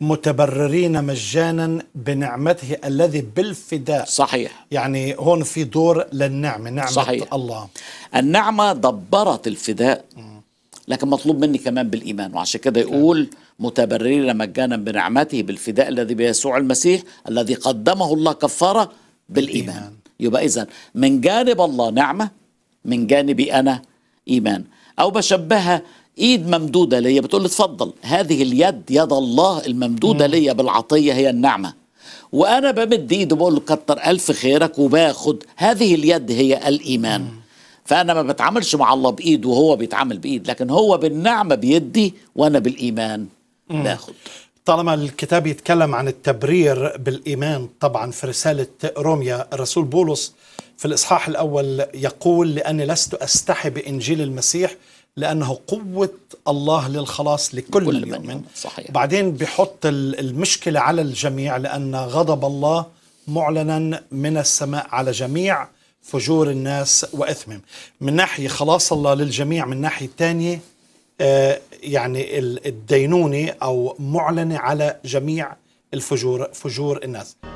متبررين مجانا بنعمته الذي بالفداء صحيح يعني هون في دور للنعمة نعمة صحيح. الله النعمة دبرت الفداء لكن مطلوب مني كمان بالإيمان وعشان كده يقول متبررين مجانا بنعمته بالفداء الذي بيسوع المسيح الذي قدمه الله كفارة بالإيمان يبقى إذا من جانب الله نعمة من جانبي أنا إيمان أو بشبهها ايد ممدوده ليا بتقول لي اتفضل هذه اليد يد الله الممدوده ليا بالعطيه هي النعمه وانا بمد ايدي بقول له كتر الف خيرك وباخد هذه اليد هي الايمان مم. فانا ما بتعاملش مع الله بايد وهو بيتعامل بايد لكن هو بالنعمه بيدي وانا بالايمان مم. باخد طالما الكتاب يتكلم عن التبرير بالايمان طبعا في رساله روميا الرسول بولس في الاصحاح الاول يقول لاني لست استحي بانجيل المسيح لأنه قوة الله للخلاص لكل كل من يؤمن صحيح. بعدين بحط المشكلة على الجميع لأن غضب الله معلنا من السماء على جميع فجور الناس وإثمهم من ناحية خلاص الله للجميع من ناحية ثانية آه، يعني الدينونة أو معلنة على جميع الفجور فجور الناس